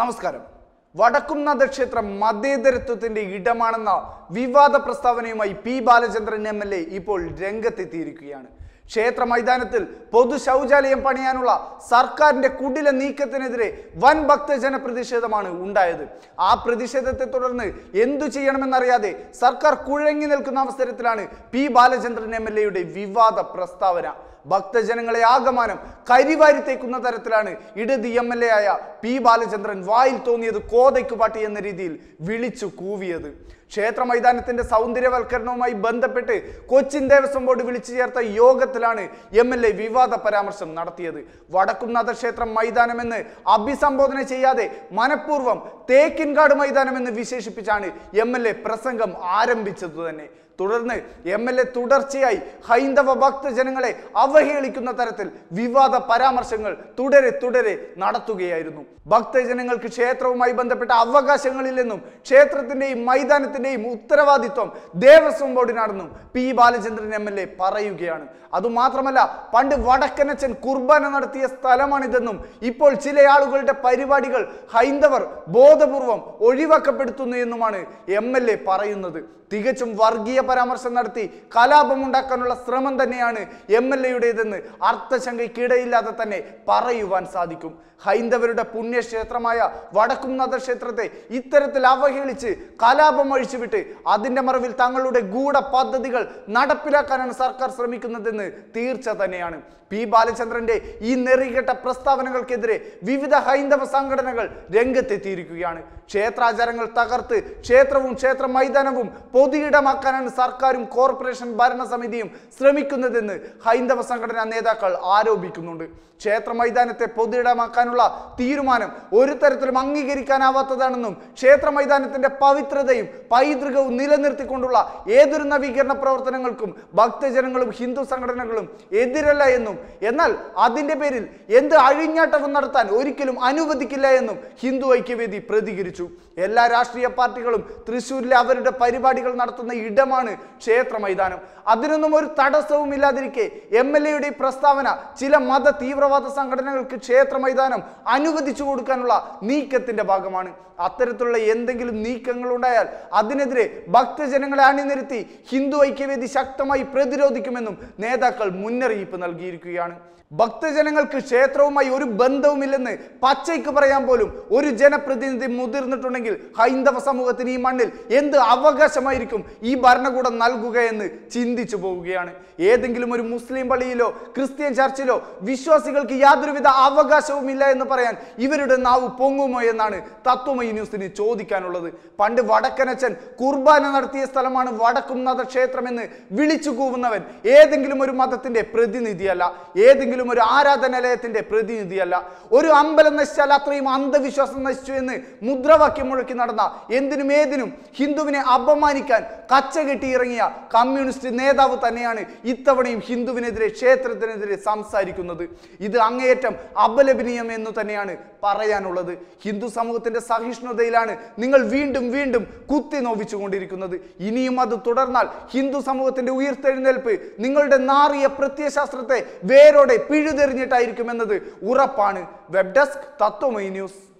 നമസ്കാരം വടക്കുംനാഥ ക്ഷേത്രം മതേതരത്വത്തിന്റെ ഇടമാണെന്ന വിവാദ പ്രസ്താവനയുമായി P Balachandran M L A ഇപ്പോൾ രംഗത്തെത്തിയിരിക്കുകയാണ് ക്ഷേത്ര മൈതാനത്തിൽ പൊതു ശൗചാലയം പണിയാനുള്ള സർക്കാരിന്റെ കുടില നീക്കത്തിനെതിരെ വൻ ഭക്തജന പ്രതിഷേധമാണ് ഉണ്ടായത് ആ പ്രതിഷേധത്തെ തുടർന്ന് എന്തു ചെയ്യണമെന്നറിയാതെ സർക്കാർ കുഴങ്ങി നിൽക്കുന്ന അവസരത്തിലാണ് പി ബാലചന്ദ്രൻ എം വിവാദ പ്രസ്താവന ഭക്തജനങ്ങളെ ആകമാനം കരിവാരിത്തേക്കുന്ന തരത്തിലാണ് ഡി എം എൽ എ ആയ പി ബാലചന്ദ്രൻ വായിൽ തോന്നിയത് കോതയ്ക്കുപാട്ടി എന്ന രീതിയിൽ വിളിച്ചു കൂവിയത് ക്ഷേത്ര മൈതാനത്തിന്റെ സൗന്ദര്യവൽക്കരണവുമായി ബന്ധപ്പെട്ട് കൊച്ചിൻ ദേവസ്വം ബോർഡ് വിളിച്ചു ചേർത്ത യോഗത്തിലാണ് എം എൽ എ വിവാദ പരാമർശം നടത്തിയത് വടക്കുംനാഥ ക്ഷേത്രം മൈതാനമെന്ന് അഭിസംബോധന ചെയ്യാതെ മനഃപൂർവ്വം തേക്കിൻകാട് മൈതാനമെന്ന് വിശേഷിപ്പിച്ചാണ് എം എൽ എ പ്രസംഗം ആരംഭിച്ചത് തന്നെ തുടർന്ന് എം എൽ എ തുടർച്ചയായി ഹൈന്ദവ ഭക്തജനങ്ങളെ അവഹേളിക്കുന്ന തരത്തിൽ വിവാദ പരാമർശങ്ങൾ തുടരെ തുടരെ നടത്തുകയായിരുന്നു ഭക്തജനങ്ങൾക്ക് ക്ഷേത്രവുമായി ബന്ധപ്പെട്ട അവകാശങ്ങളിൽ നിന്നും ക്ഷേത്രത്തിന്റെയും മൈതാനത്തിന്റെയും സംഘത്തിന്റെയും ഉത്തരവാദിത്വം ദേവസ്വം ബോർഡിനാണെന്നും P Balachandran M L A പറയുകയാണ് അതുമാത്രമല്ല പണ്ട് വടക്കനച്ചൻ കുർബാന നടത്തിയ സ്ഥലമാണിതെന്നും ഇപ്പോൾ ചില ആളുകളുടെ പരിപാടികൾ ഹൈന്ദവർ ബോധപൂർവം ഒഴിവാക്കപ്പെടുത്തുന്നു എന്നുമാണ് എം എൽ എ പറയുന്നത് തികച്ചും വർഗീയ പരാമർശം നടത്തി കലാപമുണ്ടാക്കാനുള്ള ശ്രമം തന്നെയാണ് എം എൽ എയുടേതെന്ന് അർത്ഥശങ്കയ്ക്കിടയില്ലാതെ തന്നെ പറയുവാൻ സാധിക്കും ഹൈന്ദവരുടെ പുണ്യക്ഷേത്രമായ വടക്കുംനാഥ ക്ഷേത്രത്തെ ഇത്തരത്തിൽ അവഹേളിച്ച് കലാപം അഴിച്ചുവിട്ട് അതിൻ്റെ മറവിൽ തങ്ങളുടെ ഗൂഢ പദ്ധതികൾ നടപ്പിലാക്കാനാണ് സർക്കാർ ശ്രമിക്കുന്നതെന്ന് തീർച്ച തന്നെയാണ് പി ബാലചന്ദ്രന്റെ ഈ നെറികെട്ട പ്രസ്താവനകൾക്കെതിരെ വിവിധ ഹൈന്ദവ സംഘടനകൾ രംഗത്തെത്തിയിരിക്കുകയാണ് ക്ഷേത്രാചാരങ്ങൾ തകർത്ത് ക്ഷേത്രവും ക്ഷേത്ര മൈതാനവും പൊതുയിടമാക്കാനാണ് സർക്കാരും കോർപ്പറേഷൻ ഭരണസമിതിയും ശ്രമിക്കുന്നതെന്ന് ഹൈന്ദവ സംഘടനാ നേതാക്കൾ ആരോപിക്കുന്നുണ്ട് ക്ഷേത്ര മൈതാനത്തെ പൊതുയിടമാക്കാനുള്ള തീരുമാനം ഒരു തരത്തിലും അംഗീകരിക്കാനാവാത്തതാണെന്നും ക്ഷേത്ര മൈതാനത്തിന്റെ പവിത്രതയും പൈതൃകവും നിലനിർത്തിക്കൊണ്ടുള്ള ഏതൊരു നവീകരണ പ്രവർത്തനങ്ങൾക്കും ഭക്തജനങ്ങളും ഹിന്ദു സംഘടനകളും എതിരല്ല എന്നും എന്നാൽ അതിൻ്റെ പേരിൽ എന്ത് അഴിഞ്ഞാട്ടവും നടത്താൻ ഒരിക്കലും അനുവദിക്കില്ല എന്നും ഹിന്ദു ഐക്യവേദി പ്രതികരിച്ചു എല്ലാ രാഷ്ട്രീയ പാർട്ടികളും തൃശ്ശൂരിലെ അവരുടെ പരിപാടികൾ നടത്തുന്ന ഇടമാണ് ക്ഷേത്ര മൈതാനം അതിനൊന്നും ഒരു തടസ്സവും ഇല്ലാതിരിക്കെ എം എൽ എയുടെ പ്രസ്താവന ചില മത തീവ്രവാദ സംഘടനകൾക്ക് ക്ഷേത്ര മൈതാനം അനുവദിച്ചു കൊടുക്കാനുള്ള നീക്കത്തിന്റെ ഭാഗമാണ് അത്തരത്തിലുള്ള എന്തെങ്കിലും നീക്കങ്ങൾ ഉണ്ടായാൽ അത് അതിനെതിരെ ഭക്തജനങ്ങളെ അണിനിരത്തി ഹിന്ദു ഐക്യവേദി ശക്തമായി പ്രതിരോധിക്കുമെന്നും നേതാക്കൾ മുന്നറിയിപ്പ് നൽകിയിരിക്കുകയാണ് ഭക്തജനങ്ങൾക്ക് ക്ഷേത്രവുമായി ഒരു ബന്ധവുമില്ലെന്ന് പച്ചയ്ക്ക് പറയാൻ പോലും ഒരു ജനപ്രതിനിധി മുതിർന്നിട്ടുണ്ടെങ്കിൽ ഹൈന്ദവ സമൂഹത്തിന് ഈ മണ്ണിൽ എന്ത് അവകാശമായിരിക്കും ഈ ഭരണകൂടം എന്ന് ചിന്തിച്ചു പോവുകയാണ് ഏതെങ്കിലും ഒരു മുസ്ലിം പള്ളിയിലോ ക്രിസ്ത്യൻ ചർച്ചിലോ വിശ്വാസികൾക്ക് യാതൊരുവിധ അവകാശവും ഇല്ല എന്ന് പറയാൻ ഇവരുടെ നാവ് പൊങ്ങുമോ എന്നാണ് തത്വമൈ ന്യൂസിന് ചോദിക്കാനുള്ളത് പണ്ട് വടക്കനച്ചൻ കുർബാന നടത്തിയ സ്ഥലമാണ് വടക്കുംനാഥ ക്ഷേത്രമെന്ന് വിളിച്ചു കൂവുന്നവൻ ഏതെങ്കിലും ഒരു മതത്തിന്റെ പ്രതിനിധിയല്ല ഏതെങ്കിലും ഒരു ആരാധനാലയത്തിന്റെ പ്രതിനിധിയല്ല ഒരു അമ്പലം നശിച്ചാൽ അത്രയും അന്ധവിശ്വാസം നശിച്ചു എന്ന് മുദ്രാവാക്യം മുഴക്കി നടന്ന എന്തിനും ഏതിനും ഹിന്ദുവിനെ അപമാനിക്കാൻ കച്ച കെട്ടി ഇറങ്ങിയ കമ്മ്യൂണിസ്റ്റ് നേതാവ് തന്നെയാണ് ഇത്തവണയും ഹിന്ദുവിനെതിരെ ക്ഷേത്രത്തിനെതിരെ സംസാരിക്കുന്നത് ഇത് അങ്ങേയറ്റം അപലപനീയം എന്ന് തന്നെയാണ് പറയാനുള്ളത് ഹിന്ദു സമൂഹത്തിന്റെ സഹിഷ്ണുതയിലാണ് നിങ്ങൾ വീണ്ടും വീണ്ടും കുത്തി ശക്തി നോവിച്ചുകൊണ്ടിരിക്കുന്നത് ഇനിയും അത് തുടർന്നാൽ ഹിന്ദു സമൂഹത്തിന്റെ ഉയർത്തെഴുന്നേൽപ്പ് നിങ്ങളുടെ നാറിയ പ്രത്യയശാസ്ത്രത്തെ വേരോടെ എന്നത് ഉറപ്പാണ് വെബ് ഡെസ്ക് തത്വമൈ ന്യൂസ്